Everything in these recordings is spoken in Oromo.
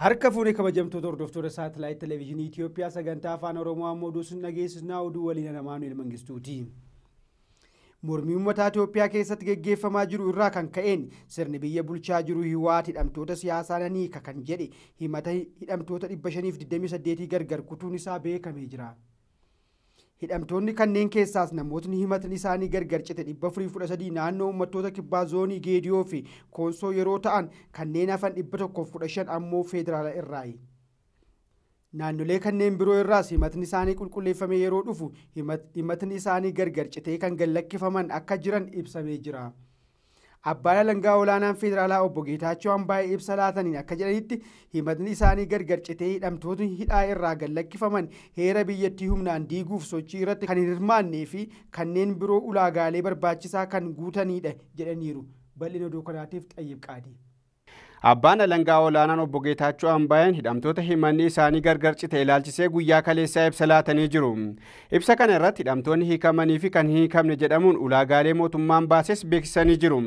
harka fuune kabajamtoota hordoftoota saatalaayit televezyiinii Itoophiyaa sagantaa afaan Oromoo ammoo duusun dhageessisnaa oduu waliin Alamaanu'eel Mangistuuti. Mormii uummataa Itoophiyaa keessatti geggeeffamaa jiru irraa kan ka'een sirni biyya bulchaa jiru Hiwaat hidhamtoota siyaasaa Haniika kan jedhe himata hidhamtoota 528 gargar kutuun isaa beekamee jira. hidhamtoonni kanneen keessaas namootni himatni isaanii gargar cite 413 naannoo ummattoota kibbaa zoonii geediyoo fi konsoo yeroo ta'an kanneen hafan 115 ammoo federaala irraa naannolee kanneen biroo irraas himatni isaanii qulqulleeffamee yeroo dhufu himatni isaanii gargar citee kan gallakkifaman akka jiran ibsamee jira. abbaan alangaa olaanaan federaalaa obbo geetaachoo hambaa'ee ibsa laataniin akka jedhanitti himatni isaanii gargar citee hidhamtootni hidhaa irraa gallakkifaman heera biyyattii humnaan diiguuf sochii irratti kan hirmaannee fi kanneen biroo ulaagaalee barbaachisaa kan guutanidha jedhaniiru bal'ina oduu kanaatiif xayyib Abbaan alangaa olaanaan obbo Geetaachoo Ambaayeen hidhamtoota himanni isaanii gargar cite ilaalchisee guyyaa kaleessaa ibsa laatanii jiru. Ibsa kana irratti hidhamtoonni hiikamanii fi kan hiikamne jedhamuun ulaagaalee mootummaan baases beeksisanii jiru.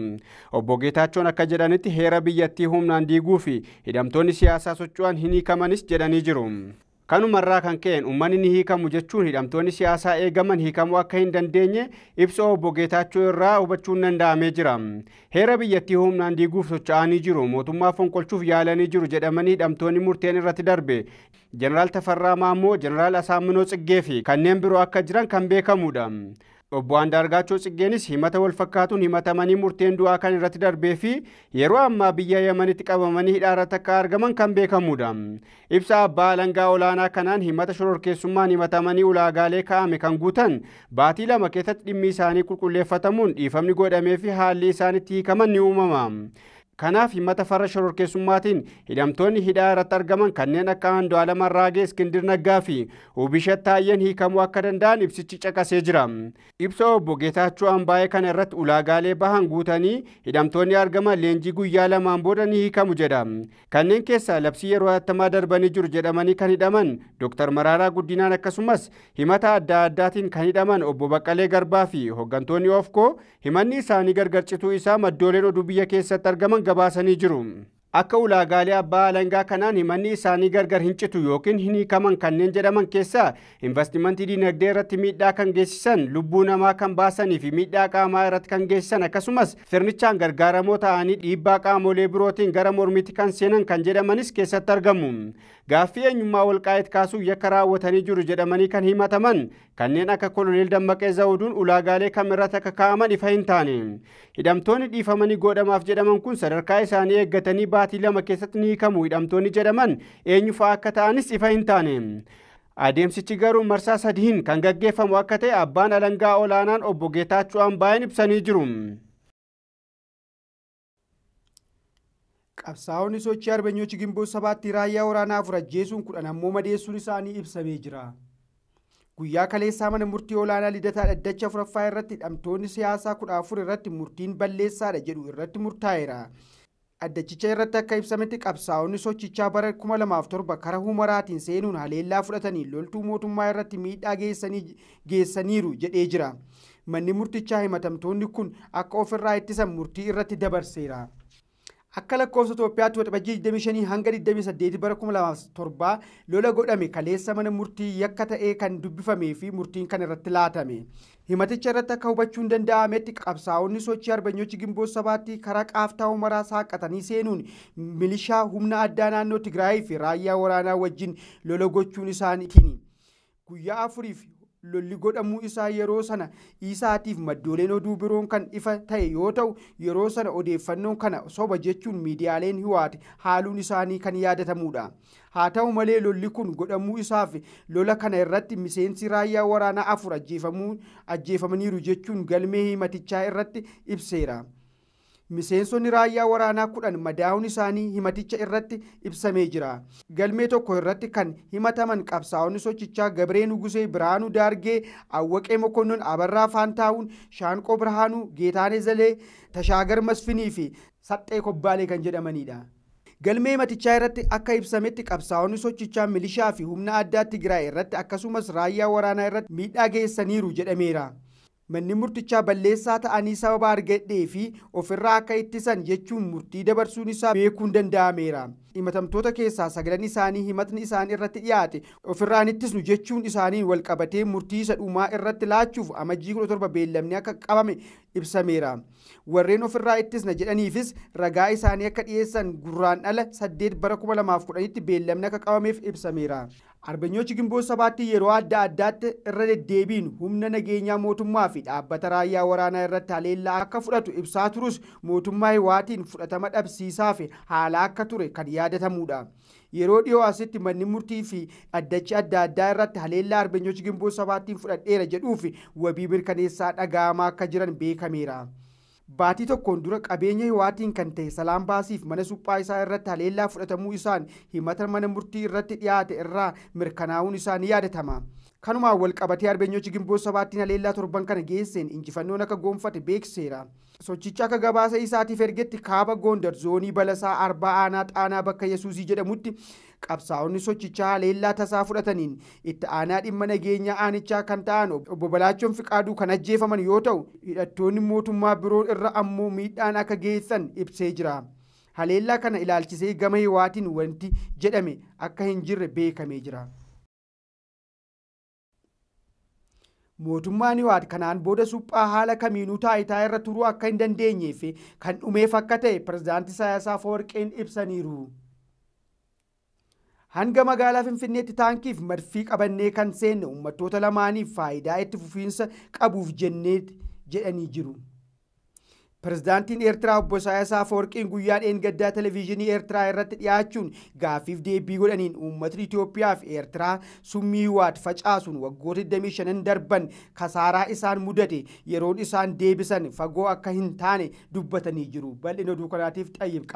Obbo Geetaachoon akka jedhanitti heera biyyattii humnaan diiguu fi hidhamtoonni siyaasaa socho'an hin hiikamanis jedhanii jiru. kanuma irraa kan ka'een uummanni ni hiikamu jechuun hidhamtoonni siyaasaa eegaman hiikamuu akka hin dandeenye ibsoo obbo Geetaachoo irraa hubachuun danda'amee jira. Heera biyyattii humnaan diiguuf socho'anii jiru mootummaa fonqolchuuf yaalanii jiru jedhamanii hidhamtoonni murteen irratti darbe Jeneraal Tafarraa Maammoo, Jeneraal Asaaminoo Tsiggee fi kanneen biroo akka jiran kan beekamudha. Obbo argaachoo Xiggeenis himata walfakkaatuun himatamanii murteen du'aa kan irratti darbee fi yeroo ammaa biyya Yemanitti qabamanii hidhaarra akka argaman kan beekamudha. Ibsa abbaa alangaa olaanaa kanaan himata shororkeessummaan himatamanii ulaagaalee kaa'ame kan guutan baatii lama keessatti dhimmi isaanii qulqulleeffatamuun dhiifamni godhamee fi haalli isaanitti hiikaman ni uumama. Kanaaf himata farra shororkeessummaatiin hidhamtoonni hidhaa irratti argaman kanneen akka lama raagee Iskindir Naggaa fi Oobishat taayeen hiikamuu akka danda'an ibsichi caqasee jira. Ibsa obbo Geetaachoo baa'ee kana irratti ulaagaalee bahan guutanii hidhamtoonni argaman leenjii guyyaa lamaan booda ni hiikamu jedha. Kanneen keessaa labsii yeroo hattamaa darbanii jiru jedhamanii kan hidhaman Dr. Maraaraa Guddinaan akkasumas himata adda addaatiin kan hidhaman obbo Baqqalee Garbaa fi hooggantoonni Ofkoo himanni isaanii gargar cituu isaa maddooleen oduu biyya keessatti argaman gabaasanii jiru. akka ulaagaalee abbaa alangaa kanaan himanni isaanii gargar hin citu yookiin hin hiikaman kanneen jedhaman keessa investimentii dinagdee irratti miidhaa kan geessisan lubbuu namaa kan baasanii fi miidhaa qaamaa irratti kan geessisan akkasumas firnichaan gargaaramoo ta'anii dhiibbaa qaamolee birootiin gara mormitti kan seenan kan jedhamanis keessatti argamu. Gaaffii eenyummaa walqaa'eet kaasuuf yakka raawwatanii jiru jedhamanii kan himataman kanneen akka koloneel Dammaqee Zawuduun ulaagaalee kam irratti ifa hin taane. Hidhamtoonni dhiifamanii godhamaaf jedhaman kun sadarkaa isaanii dhufaatii lama keessatti ni hiikamu hidhamtoonni jedhaman eenyu akka ta'anis ifa hin taane. adeemsichi garuu marsaa sadiin kan gaggeeffamu akka ta'e abbaan alangaa olaanaan obbo Geetaachoo Ambaayeen ibsanii jiru. qabsaa'onni sochii arbeenyochi gimboo sabaatti raayyaa waraanaa afur ajjeesuun kudhan ammoo madeessuun isaanii ibsamee jira. guyyaa kaleessaa mana murtii olaanaa lidataa dhaddacha afuraffaa irratti hidhamtoonni siyaasaa kudha afur irratti murtiin balleessaadha jedhu irratti murtaa'eera. addachicha irratti akka ibsametti qabsaa'onni sochichaa bara 2007 karaa humaraatiin seenuun haleellaa fudhatanii loltuu mootummaa irratti miidhaa geessaniiru jedhee jira manni murtichaa himatamtoonni kun akka ofirraa ittisan murtii irratti dabarseera akka lakkoofsa Itoophiyaatti wadda 25 hanga 28 bara 2007 lola godhame kaleessa mana murtii yakka ta'ee kan dubbifamee fi murtiin kan irratti laatame himaticha irratti akka hubachuu hin danda'ametti qabsaa'onni sochii arbanyochi gimboo sabaatti karaa qaaftaa umaraa saaqatanii seenuun milishaa humna addaa naannoo Tigraayii fi raayyaa waraanaa wajjin lola gochuun isaaniitiini guyyaa afuriif lolli godhamuu isaa yeroo sana isaatiif maddooleen oduu biroon kan ifa ta'e yoo ta'u yeroo sana odeeffannoon kana soba jechuun miidiyaaleen hiwaate haaluun isaanii kan yaadatamudha haa ta'u malee lolli kun godhamuu isaaf lola kana irratti miseensi raayyaa waraanaa afur ajjeefamaniiru jechuun galmee himatichaa irratti ibseera. miseensonni raayyaa waraanaa kudhan madaa'uun isaanii himaticha irratti ibsamee jira galmee tokko irratti kan himataman qabsaa'onni sochichaa gabree nugusee biraanuu daargee awwaqee mokonnon abarraa faantaa'uun shaanqoo birhaanuu geetaanee zalee tashaagar masfinii fi saxxee kobbaalee kan jedhamanidha. galmee himatichaa irratti akka ibsametti qabsaa'onni sochichaa milishaa fi humna addaa tigiraa irratti akkasumas raayyaa waraanaa irratti miidhaa geessaniiru jedhameera. manni murtichaa balleessaa ta'anii sababa argadhee fi ofirraa akka ittisan jechuun murtii dabarsuun isaa beekuun danda'ameera. himatamtoota keessaa sagalan isaanii himatni isaanii irratti dhiyaate ofirraan ittisnu jechuun isaanii walqabatee murtii isa dhumaa irratti laachuuf amajjii 17 beellamni akka qabame ibsameera warreen ofirraa ittisna jedhaniifis ragaa isaanii akka dhiyeessan gurraan ala tti beellamni akka qabameef ibsameera. arbeenyochi gimboon sabaatti yeroo adda addaatti irra deddeebiin humna nageenyaa mootummaa fi dhaabbata raayyaa waraanaa irratti haleellaa akka fudhatu ibsaa turus mootummaa hiwaatiin fudhatama dhabsiisaa fi haala akka ture kan yeroo dhihoo asitti manni murtii fi addachi adda addaa irratti haleellaa arbeenyochi gimboo sabaattiin fudhadheera jedhuuf wabii mirkaneessaa dhaga'amaa akka jiran beekameera. Baatii tokkoon dura qabeenya hiwaatiin kan ta'e salaan baasiif mana suphaa isaa irratti haleellaa fudhatamuu isaan himata mana murtii irratti dhiyaate irraa mirkanaa'uun ni yaadatama. kanumaan wal qabatee arbeenyochi gimboo sabaattiin haleellaa torban kana geesseen injifannoon akka goonfate beekseera sochicha akka gabaasa isaatiif ergetti kaaba goondar zoonii balasaa arbaa aanaa xaanaa bakka yesuusii jedhamutti qabsaa'onni sochichaa haleellaa tasaa fudhataniin itti aanaa dhimma nageenyaa aanichaa kan ta'an obbo Balaachoon Fiqaaduu kan ajjeefaman yoo ta'u hidhattoonni mootummaa biroo irra ammoo miidhaan akka geessan ibsee jira. haleellaa kana ilaalchisee gama hiwaatiin wanti jedhame akka hinjirre beekamee jira. mootummaan Hiwaat kanaan booda suphaa haala kamiinuu taayitaa irra turuu akka hin dandeenyeef kan dhumeef akka ta'e pirezidaanti sayaasaa Foorqeen ibsaniiru. Hanga magaalaa Finfinneetti taankiif marfii qabannee kan seenne uummattoota lamaaniif faayidaa itti fufiinsa qabuuf jennee jedhanii jiru. Pireezidaantiin Eertiraa obbo Saayisaa forqiin guyyaa dheengaddaa televezyiinii Eertiraa irratti dhiyaachuun gaafiif deebii godhaniin uummatni Itoophiyaa fi Eertiraa summii waad facaasuun waggoota 25 darban kasaaraa isaan mudate yeroon isaan deebisan fagoo akka hin taane dubbatanii jiru. bal'in oduu kanaatiif xayyib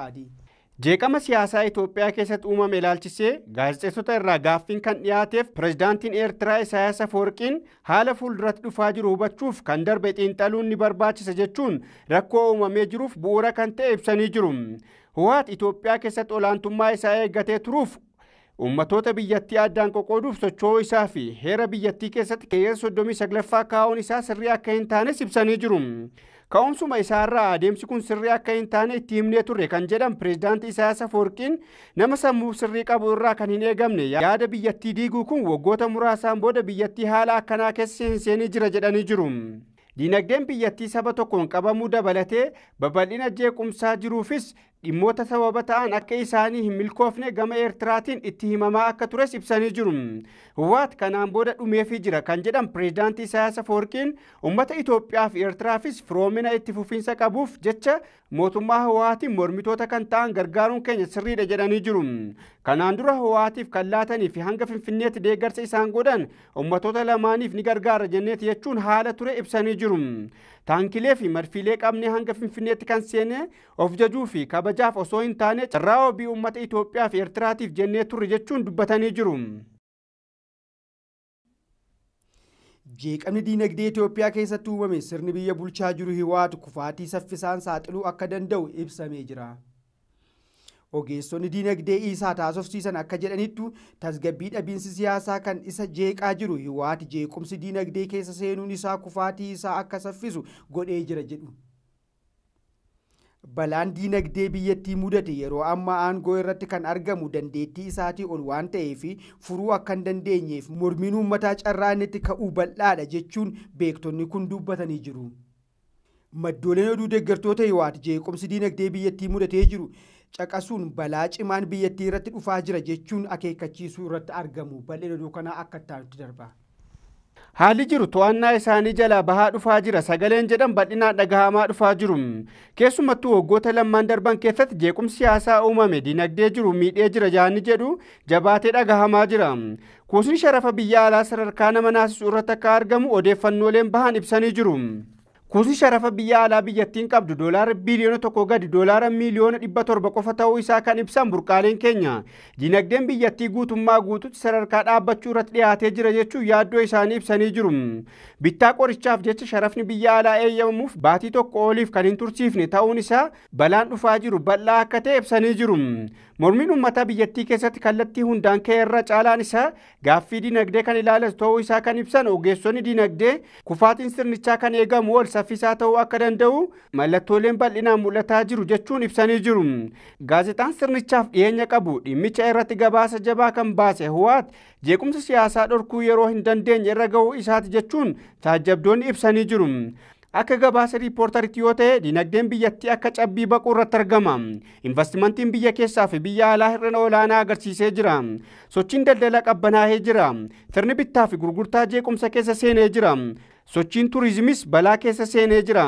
Jeeqama siyaasaa Itoophiyaa keessatti uumame ilaalchisee gaazexeessota irraa gaaffiin kan dhiyaateef pirezidaantiin Eertiraa Isaayaas forqiin haala duratti dhufaa jiru hubachuuf kan darbe xiinxaluun ni barbaachisa jechuun rakkoo uumamee jiruuf bu'uura kan ta'e ibsanii jiru. Ho'aat Itoophiyaa keessatti olaantummaa isaa eeggatee turuuf Uummatoota biyyattii addaan qoqooduuf socho'uu isaa fi heera biyyattii keessatti qe'eensa 39ffaa kaa'uun isaa sirrii akka hin taanes ibsanii jiru. ka'umsuma isaarraa adeemsi kun sirrii akka hin taane itti himnee turre kan jedhan pireezidaantii Isaayyaas forqiin nama sammuu sirrii qabu irraa kan hin eegamne yaada biyyattii diiguu kun waggoota muraasaan booda biyyattii haala akkanaa keessa hin seenii jira jedhanii jiru. Diinagdeen biyyattii saba tokkoon qabamuu dabalatee babal'ina jeequmsaa jiruufis dhimmoota sababa ta'an akka isaanii hin milkoofne gama eertiraatiin itti himamaa akka tures ibsanii jiru hwaat kanaan booda dhumeefii jira kan jedhan pireezidaantii isaayas foorqiin ummata itoophiyaa fi firoomina itti fufiinsa qabuuf jecha mootummaa hawaatiin mormitoota kan ta'an gargaaruun keenya sirriidha jedhanii jiru kanaan dura hawaatiif kan laatanii fi hanga finfinneetti deeggarsa isaan godhan ummatoota lamaaniif ni gargaara jenneeti jechuun haala ture ibsanii jiru taankilee fi marfiilee qabnee hanga finfinneetti kan seene of jajuu fi kabajaaf osoo hin taane carraa obii uummata Itoophiyaa fi Eertiraatiif jennee turre jechuun dubbatanii jiru. Jeeqamni diinagdee Itoophiyaa keessatti uumame sirni biyya bulchaa jiru hiwaatu kufaatii saffisaan saaxiluu akka danda'u ibsamee jira. ogeessonni dinagdee isaa taasofsiisan akka jedhanittu tasgabbii dhabiinsi siyaasaa kan isa jeeqaa jiru hiwaati jeequmsi diinagdee keessa seenuun isaa kufaatii isaa akka saffisu godhee jira jedhu. balaan dinagdee biyyattii mudate yeroo amma aangoo irratti kan argamu dandeettii isaatii ol waan ta'eef furuu akka hin dandeenyeef mormiin mataa carraanitti ka'uu bal'aadha jechuun beektonni kun dubbatanii jiru. Maddooleen oduu deeggartoota Hiwaat jeequmsi diinagdee biyyattii mudatee jiru caqasuun balaa cimaan biyyattii irratti dhufaa jira jechuun akeekachiisuu irratti argamu. Bal'een oduu kanaa darba. Haalli jiru to'annaa isaanii jalaa bahaa dhufaa jira. Sagaleen jedhan bal'inaan dhagahamaa dhufaa jiru. Keessumattuu waggoota lammaan darban keessatti jeequmsi siyaasaa uumame dinagdee jiru miidhee jira jaanni jedhu jabaatee dhagahamaa jira. Kuusni sharafa biyya alaa sadarkaa nama naasisu irratti akka argamu odeeffannooleen bahan ibsanii jiru. kuusi sharafa biyya alaa biyyattiin qabdu doolaara biliyoona tokko gad doolaara miiliyoona dhibba torba qofa ta'uu isaa kan ibsan burqaaleen keenya dinagdeen biyyattii guutummaa guututti sadarkaa dhaabbachuu irratti dhiyaatee jira jechuu yaaddoo isaanii ibsanii jiru bittaa qorichaaf jecha sharafni biyya alaa eeyyamamuuf baatii tokko oliif kan hin tursiifne ta'uun isaa balaan dhufaa jiru bal'aa akka ta'e ibsanii jiru Mormiin uummataa biyyattii keessatti kallattii hundaan ka'e irra caalaan isaa gaaffii dinagdee kan ilaalan ta'uu isaa kan ibsan ogeessonni dinagdee kufaatiin sirnichaa kan eegamu ol saffisaa ta'uu akka danda'u mallattooleen bal'inaan mul'ataa jiru jechuun ibsanii jiru. Gaazexaan sirnichaaf dhiyeenya qabu dhimmicha irratti gabaasa jabaa kan baase Hwaat jeequmsa siyaasaa dhorkuu yeroo hin dandeenye irra ga'uu isaati jechuun taajabdoonni ibsanii jiru. akka gabaasa riippoortaritti yoo ta'e dinagdeen biyyattii akka cabbii baquu irratti argama. Investimentiin biyya keessaa fi biyya alaa hir'ina olaanaa agarsiisee jira. Sochiin daldalaa qabbanaahee jira. sirni bittaa fi gurgurtaa jeequmsa keessa seenee jira. Sochiin turizimiis balaa keessa seenee jira.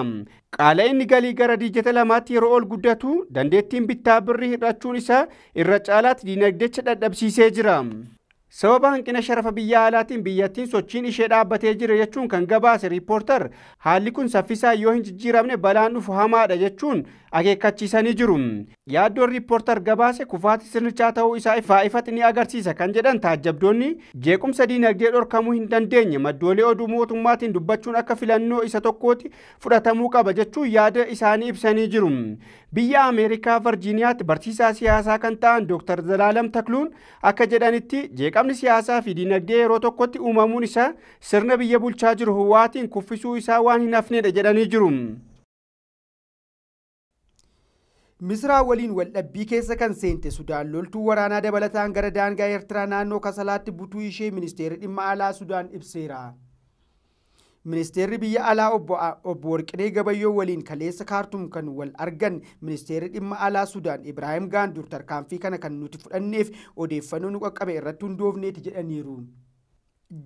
Qaala inni galii gara diijata lamaatti yeroo ol guddatu dandeettiin bittaa birrii hir'achuun isaa irra caalaatti dinagdecha dhadhabsiisee jira. sababa hanqina sharafa biyya alaatiin biyyattiin sochiin ishee dhaabbatee jira jechuun kan gabaase ripoorter haalli kun saffisaa yoo hin jijjiiramne balaan dhufu hamaadha jechuun akeekachiisanii jiru yaaddoo rippoortar gabaase kufaatii sirnichaa ta'uu isaa ifaa ifatti ni agarsiisa kan jedhan taajjabdoonni jeequmsa diinagdee dhorkamuu hin dandeenye maddoolee oduu mootummaatiin dubbachuun akka filannoo isa tokkooti fudhatamuu qaba jechuun yaada isaanii ibsanii jiru biyya ameerikaa virjiniyaatti barsiisaa siyaasaa kan ta'an dooktar zalaalam takluun akka jedhanitti jeeqamni siyaasaa fi diinagdee yeroo tokkotti uumamuun isaa sirna biyya bulchaa jiru hawaatiin kuffisuu isaa waan hin hafnedha jedhanii jiru. misraa waliin waldhabbii keessa kan seente sudaan loltuu waraanaa dabalataan gara daangaa eertiraa naannoo kasalaatti butuu ishee ministeeri dhimma alaa sudaan ibseera ministeerri biyya alaa obbo warqinee gabayyoo waliin kaleessa kaartum kan wal argan ministeeri dhimma alaa sudaan ibraahim gaandur tarkaanfii kana kan nuti fudhanneef odeeffannoo nu qaqqabe irratti hundoofneeti jedhaniiru.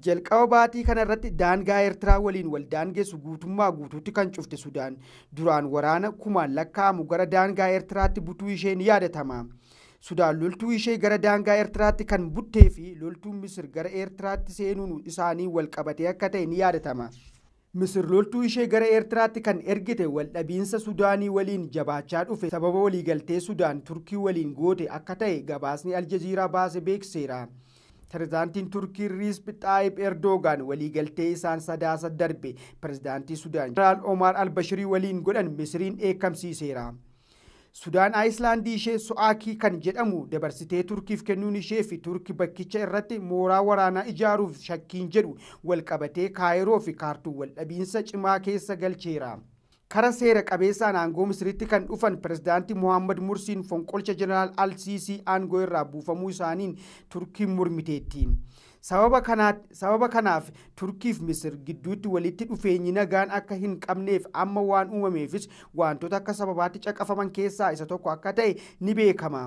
jalqaba baatii kana irratti daangaa eertiraa waliin waldaangessu guutummaa guutuutti kan cufte sudaan duraan waraana kumaan lakkaa'amu gara daangaa eertiraatti butuu ishee ni yaadatama sudaan loltuu ishee gara daangaa eertiraatti kan buttee fi loltuun misir gara eertiraatti seenuu isaanii wal qabatee akka ta'e ni yaadatama misir loltuu ishee gara eertiraatti kan ergite waldhabiinsa sudaanii waliin jabaachaa dhufe sababa waliigaltee sudaan turkii waliin goote akka ta'e gabaasni aljaziiraa baase beekseera. Pireezidaantiin Turkii Riisp taayib Erdoogaan waliigaltee isaan sadaasa darbe pireezidaantii Sudaan Jeneraal Omar Albashirii waliin godhan Misiriin eekamsiiseera. Sudaan Aayislaandii ishee So'aakii kan jedhamu dabarsitee Turkiif kennuun ishee fi Turkii bakkicha irratti mooraa waraanaa ijaaruuf shakkiin jedhu walqabatee Kaayiroo fi kaartuu wal-dhabiinsa cimaa keessa galcheera. karaa seera qabeessaan aangoo misiritti kan dhufan pirezidaanti mohaammed mursiin fonqolcha al alsiisii aangoo irraa buufamuu isaaniin turkiin mormiteetti. sababa kanaaf turkiif misir gidduutti walitti dhufeenyi nagaan akka hin qabneef amma waan uumameefis wantoota akka sababaatti caqafaman keessaa isa tokko akka ta'e ni beekama.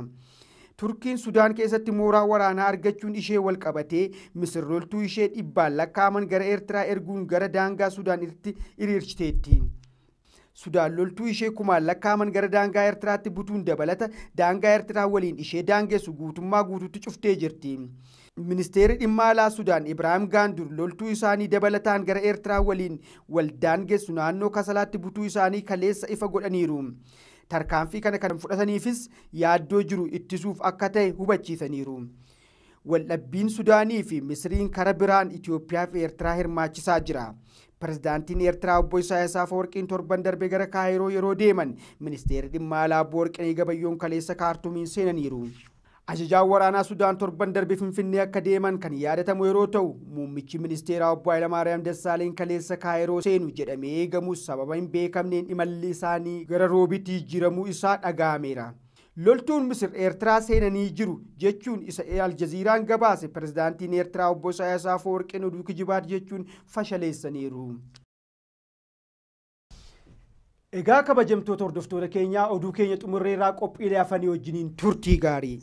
turkiin sudaan keessatti mooraa waraanaa argachuun ishee walqabatee misirroltuu ishee dhibbaan lakkaaman gara eertiraa erguun gara daangaa sudaan irratti sudaan loltuu ishee kumaan lakkaaman gara daangaa eertiraatti butuun dabalata daangaa eertiraa waliin ishee daangessu guutummaa guututti cuftee jirti. ministeerri dhimma alaa sudaan ibraahim gaandur loltuu isaanii dabalataan gara eertiraa waliin daangessu naannoo kasalaatti butuu isaanii kaleessa ifa godhaniiru. tarkaanfii kana kan fudhataniifis yaaddoo jiru ittisuuf akka ta'e hubachiisaniiru. waldhabbiin sudaanii fi Misriin karaa biraan Itiyoophiyaa fi Eertiraa hirmaachisaa jira. pirezidaantiin Eertiraa obbo Isaayaas warqiin torban darbe gara Kaayiroo yeroo deeman ministeerri dhimma alaa warqin Warqinee Gabayyoon kaleessa kaartuumiin seenaniiru. Ajajaan waraanaa Sudaan torban darbe Finfinnee akka deeman kan yaadatamu yeroo ta'u, muummichi ministeeraa obbo ariyaam Dassaaleen kaleessa Kaayiroo seenu jedhamee eegamu sababa hin beekamneen imalli isaanii gara roobitti jijjiiramuu isaa dhaga'ameera. loltuun misir eertiraa seenanii jiru jechuun isa aljaziiraan gabaase pirezidaantiin eertiraa obbo saayisaa foorqee oduu kijibaat jechuun fashaleessaniiru. egaa kabajamtoota hordoftoota keenyaa oduu keenya irraa qophiilee hafanii wajjiniin turtii gaarii.